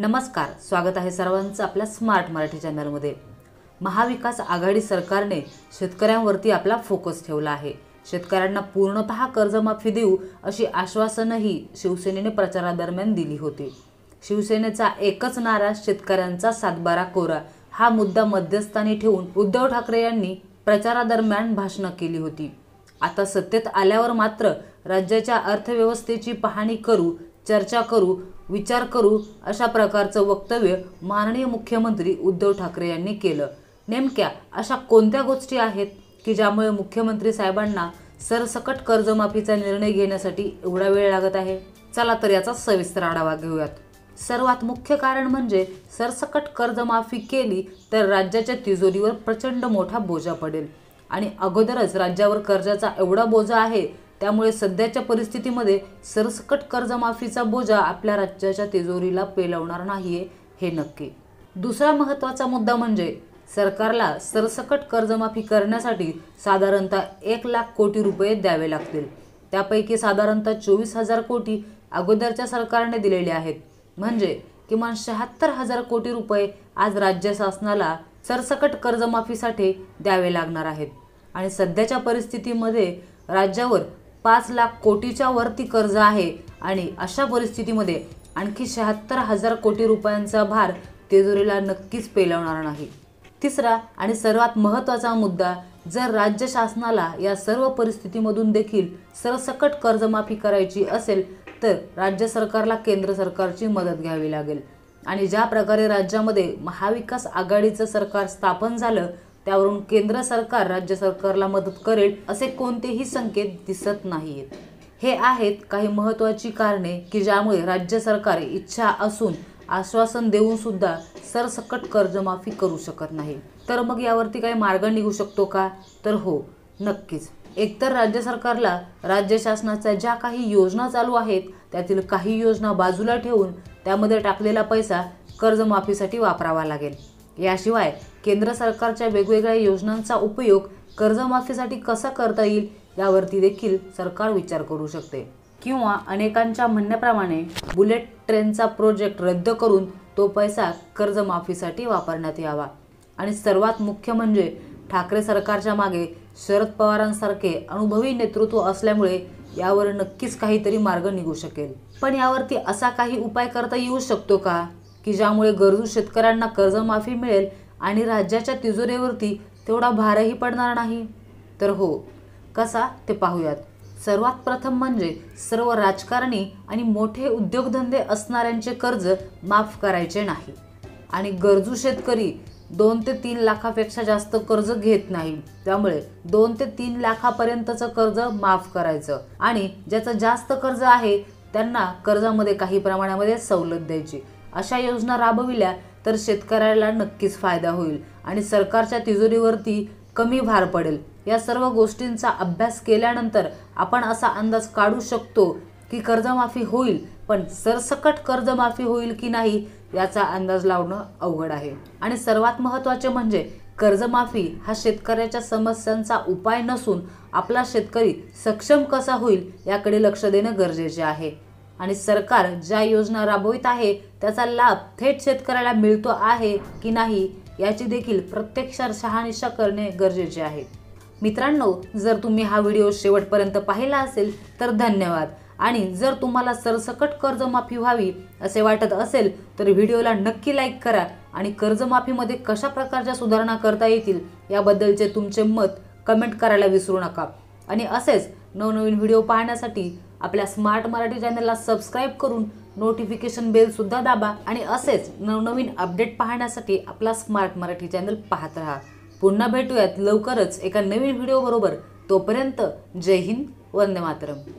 नमस्कार स्वागत आहे सर्वांचं आपल्या स्मार्ट मराठी चॅनलमध्ये महाविकास आघाडी सरकारने शेतकऱ्यांवरती आपला फोकस ठेवला आहे शेतकऱ्यांना पूर्णतः कर्जमाफी देऊ अशी आश्वासनही शिवसेनेने प्रचारादरम्यान दिली होती शिवसेनेचा एकच नारा शेतकऱ्यांचा सातबारा कोरा हा मुद्दा मध्यस्थानी ठेवून उद्धव ठाकरे यांनी प्रचारादरम्यान भाषणं केली होती आता सत्तेत आल्यावर मात्र राज्याच्या अर्थव्यवस्थेची पाहणी करू चर्चा करू विचार करू अशा प्रकारचं वक्तव्य माननीय मुख्यमंत्री उद्धव ठाकरे यांनी केलं नेमक्या अशा कोणत्या गोष्टी आहेत की ज्यामुळे मुख्यमंत्री साहेबांना सरसकट कर्जमाफीचा निर्णय घेण्यासाठी एवढा वेळ लागत आहे चला तर याचा सविस्तर आढावा घेऊयात सर्वात मुख्य कारण म्हणजे सरसकट कर्जमाफी केली तर राज्याच्या तिजोरीवर प्रचंड मोठा बोजा पडेल आणि अगोदरच राज्यावर कर्जाचा एवढा बोजा आहे त्यामुळे सध्याच्या परिस्थितीमध्ये सरसकट कर्जमाफीचा बोजा आपल्या राज्याच्या तिजोरीला पेलवणार नाहीये हे नक्की दुसरा महत्वाचा मुद्दा म्हणजे सरकारला सरसकट कर्जमाफी करण्यासाठी साधारणतः एक लाख कोटी रुपये द्यावे लागतील त्यापैकी साधारणतः चोवीस हजार कोटी अगोदरच्या सरकारने दिलेले आहेत म्हणजे किमान शहात्तर हजार कोटी रुपये आज राज्य शासनाला सरसकट कर्जमाफीसाठी द्यावे लागणार आहेत आणि सध्याच्या परिस्थितीमध्ये राज्यावर पाच लाख कोटीच्या वरती कर्ज आहे आणि अशा परिस्थितीमध्ये आणखी शहात्तर हजार कोटी रुपयांचा भार तेजुरीला नक्कीच पेलवणार नाही तिसरा आणि सर्वात महत्त्वाचा मुद्दा जर राज्य शासनाला या सर्व परिस्थितीमधून देखील सरसकट कर्जमाफी करायची असेल तर राज्य सरकारला केंद्र सरकारची मदत घ्यावी लागेल आणि ज्या प्रकारे राज्यामध्ये महाविकास आघाडीचं सरकार स्थापन झालं त्यावरून केंद्र सरकार राज्य सरकारला मदत करेल असे कोणतेही संकेत दिसत नाहीत हे आहेत काही महत्वाची कारणे की ज्यामुळे राज्य सरकार इच्छा असून आश्वासन देऊन सुद्धा सरसकट कर्जमाफी करू शकत नाही तर मग यावरती काही मार्ग निघू शकतो का तर हो नक्कीच एकतर राज्य सरकारला राज्य शासनाच्या ज्या काही योजना चालू आहेत त्यातील काही योजना बाजूला ठेवून त्यामध्ये टाकलेला पैसा कर्जमाफीसाठी वापरावा लागेल याशिवाय केंद्र सरकारच्या वेगवेगळ्या योजनांचा उपयोग कर्जमाफीसाठी कसा करता येईल यावरती देखील सरकार विचार करू शकते किंवा अनेकांच्या म्हणण्याप्रमाणे बुलेट ट्रेनचा प्रोजेक्ट रद्द करून तो पैसा कर्जमाफीसाठी वापरण्यात यावा आणि सर्वात मुख्य म्हणजे ठाकरे सरकारच्या मागे शरद पवारांसारखे अनुभवी नेतृत्व असल्यामुळे यावर नक्कीच काहीतरी मार्ग निघू शकेल पण यावरती असा काही उपाय करता येऊ शकतो का की ज्यामुळे गरजू शेतकऱ्यांना कर्जमाफी मिळेल आणि राज्याच्या तिजोरीवरती तेवढा भारही पडणार नाही तर हो कसा ते पाहूयात सर्वात प्रथम म्हणजे सर्व राजकारणी आणि मोठे उद्योगधंदे असणाऱ्यांचे कर्ज माफ करायचे नाही आणि गरजू शेतकरी दोन ते तीन लाखापेक्षा जास्त कर्ज घेत नाही त्यामुळे दोन ते तीन लाखापर्यंतचं कर्ज माफ करायचं आणि ज्याचं जास्त कर्ज आहे त्यांना कर्जामध्ये काही प्रमाणामध्ये सवलत द्यायची अशा योजना राबविल्या तर शेतकऱ्याला नक्कीच फायदा होईल आणि सरकारच्या तिजोरीवरती कमी भार पडेल या सर्व गोष्टींचा अभ्यास केल्यानंतर आपण असा अंदाज काढू शकतो की कर्जमाफी होईल पण सरसकट कर्जमाफी होईल की नाही याचा अंदाज लावणं अवघड आहे आणि सर्वात महत्त्वाचे म्हणजे कर्जमाफी हा शेतकऱ्याच्या समस्यांचा उपाय नसून आपला शेतकरी सक्षम कसा होईल याकडे लक्ष देणं गरजेचे आहे आणि सरकार ज्या योजना राबवित आहे त्याचा लाभ थेट शेतकऱ्याला मिळतो आहे की नाही याची देखील प्रत्यक्षात शहानिशा करणे गरजेचे आहे मित्रांनो जर तुम्ही हा व्हिडिओ शेवटपर्यंत पाहिला असेल तर धन्यवाद आणि जर तुम्हाला सरसकट कर्जमाफी व्हावी असे वाटत असेल तर व्हिडिओला नक्की लाईक करा आणि कर्जमाफीमध्ये कशा प्रकारच्या सुधारणा करता येतील याबद्दलचे तुमचे मत कमेंट करायला विसरू नका आणि असेच नवनवीन व्हिडिओ पाहण्यासाठी आपल्या स्मार्ट मराठी चॅनलला सबस्क्राईब करून नोटिफिकेशन सुद्धा दाबा आणि असेच नवनवीन अपडेट पाहण्यासाठी आपला स्मार्ट मराठी चॅनल पाहत राहा पुन्हा भेटूयात लवकरच एका नवीन व्हिडिओबरोबर तोपर्यंत जय हिंद वंदे मातरम